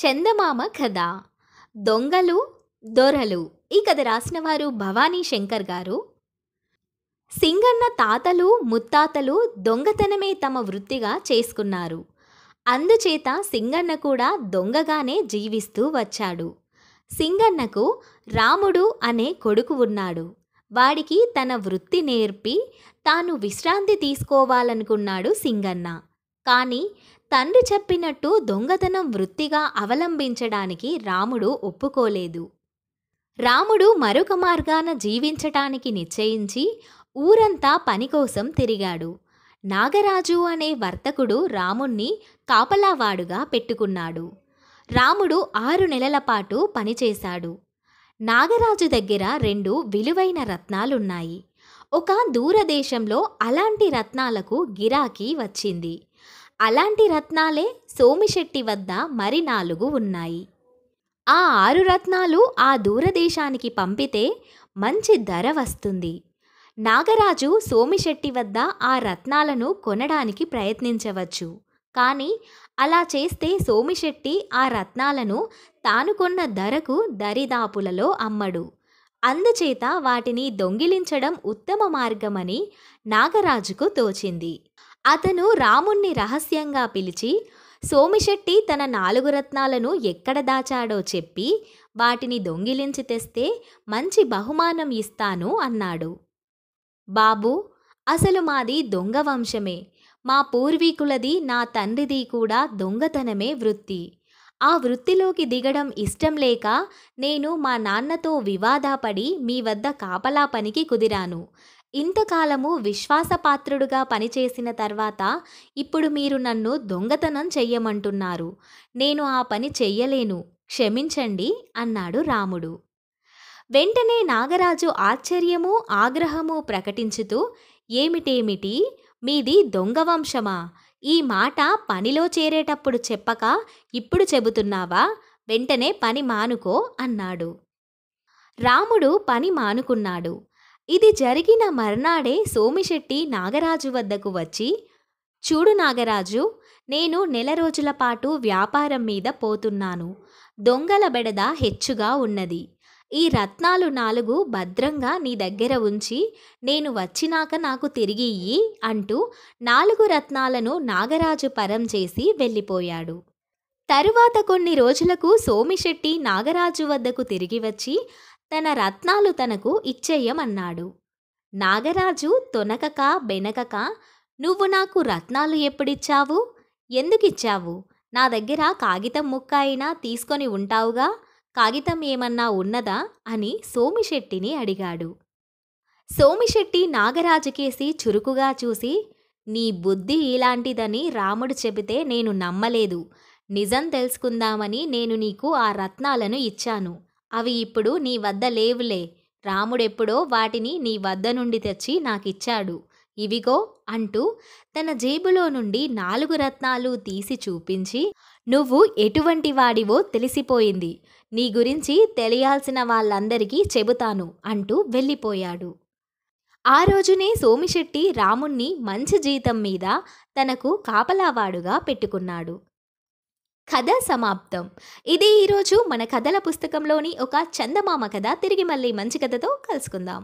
చందమామ కథ దొంగలు దొరలు ఈ కథ రాసిన వారు భవానీ శంకర్ గారు సింగన్న తాతలు ముత్తాతలు దొంగతనమే తమ వృత్తిగా చేసుకున్నారు అందుచేత సింగన్న కూడా దొంగగానే జీవిస్తూ వచ్చాడు సింగన్నకు రాముడు అనే కొడుకు ఉన్నాడు వాడికి తన వృత్తి నేర్పి తాను విశ్రాంతి తీసుకోవాలనుకున్నాడు సింగన్న కానీ తండ్రి చెప్పినట్టు దొంగతనం వృత్తిగా అవలంబించడానికి రాముడు ఒప్పుకోలేదు రాముడు మరొక మార్గాన జీవించటానికి నిశ్చయించి ఊరంతా పని కోసం తిరిగాడు నాగరాజు అనే వర్తకుడు రాముణ్ణి కాపలావాడుగా పెట్టుకున్నాడు రాముడు ఆరు నెలల పాటు పనిచేశాడు నాగరాజు దగ్గర రెండు విలువైన రత్నాలున్నాయి ఒక దూరదేశంలో అలాంటి రత్నాలకు గిరాకీ వచ్చింది అలాంటి రత్నాలే సోమిశెట్టి వద్ద మరి నాలుగు ఉన్నాయి ఆ ఆరు రత్నాలు ఆ దూరదేశానికి పంపితే మంచి ధర వస్తుంది నాగరాజు సోమిశెట్టి వద్ద ఆ రత్నాలను కొనడానికి ప్రయత్నించవచ్చు కానీ అలా చేస్తే సోమిశెట్టి ఆ రత్నాలను తాను కొన్న ధరకు దరిదాపులలో అమ్మడు అందుచేత వాటిని దొంగిలించడం ఉత్తమ మార్గమని నాగరాజుకు తోచింది అతను రాముణ్ణి రహస్యంగా పిలిచి సోమిశెట్టి తన నాలుగు రత్నాలను ఎక్కడ దాచాడో చెప్పి వాటిని దొంగిలించి తెస్తే మంచి బహుమానం ఇస్తాను అన్నాడు బాబు అసలు మాది దొంగ వంశమే మా పూర్వీకులది నా తండ్రిది కూడా దొంగతనమే వృత్తి ఆ వృత్తిలోకి దిగడం ఇష్టం లేక నేను మా నాన్నతో వివాదాపడి మీ వద్ద కాపలా పనికి కుదిరాను ఇంతకాలము విశ్వాసపాత్రుడుగా పనిచేసిన తర్వాత ఇప్పుడు మీరు నన్ను దొంగతనం చెయ్యమంటున్నారు నేను ఆ పని చెయ్యలేను క్షమించండి అన్నాడు రాముడు వెంటనే నాగరాజు ఆశ్చర్యము ఆగ్రహము ప్రకటించుతూ ఏమిటేమిటి మీది దొంగవంశమా ఈ మాట పనిలో చేరేటప్పుడు చెప్పక ఇప్పుడు చెబుతున్నావా వెంటనే పని మానుకో అన్నాడు రాముడు పని మానుకున్నాడు ఇది జరిగిన మర్నాడే సోమిశెట్టి నాగరాజు వద్దకు వచ్చి చూడు నాగరాజు నేను నెల రోజుల పాటు వ్యాపారం మీద పోతున్నాను దొంగల బెడద హెచ్చుగా ఉన్నది ఈ రత్నాలు నాలుగు భద్రంగా నీ దగ్గర ఉంచి నేను వచ్చినాక నాకు తిరిగి ఇయ్యి అంటూ నాలుగు రత్నాలను నాగరాజు పరం చేసి వెళ్ళిపోయాడు తరువాత కొన్ని రోజులకు సోమిశెట్టి నాగరాజు వద్దకు తిరిగి వచ్చి తన రత్నాలు తనకు ఇచ్చేయమన్నాడు నాగరాజు తొనకక బెనకక నువ్వు నాకు రత్నాలు ఎప్పుడిచ్చావు ఎందుకిచ్చావు నా దగ్గర కాగితం ముక్క అయినా తీసుకొని ఉంటావుగా కాగితం ఏమన్నా ఉన్నదా అని సోమిశెట్టిని అడిగాడు సోమిశెట్టి నాగరాజుకేసి చురుకుగా చూసి నీ బుద్ధి ఇలాంటిదని రాముడు చెబితే నేను నమ్మలేదు నిజం తెలుసుకుందామని నేను నీకు ఆ రత్నాలను ఇచ్చాను అవి ఇప్పుడు నీ వద్ద లేవులే రాముడెప్పుడో వాటిని నీ వద్ద నుండి తెచ్చి నాకిచ్చాడు ఇవిగో అంటూ తన జేబులో నుండి నాలుగు రత్నాలు తీసి చూపించి నువ్వు ఎటువంటి వాడివో తెలిసిపోయింది నీ గురించి తెలియాల్సిన వాళ్ళందరికీ చెబుతాను అంటూ వెళ్ళిపోయాడు ఆ రోజునే సోమిశెట్టి రాముణ్ణి మంచి జీతం మీద తనకు కాపలావాడుగా పెట్టుకున్నాడు కథ సమాప్తం ఇది ఈరోజు మన కథల పుస్తకంలోని ఒక చందమామ కథ తిరిగి మళ్ళీ మంచి కథతో కలుసుకుందాం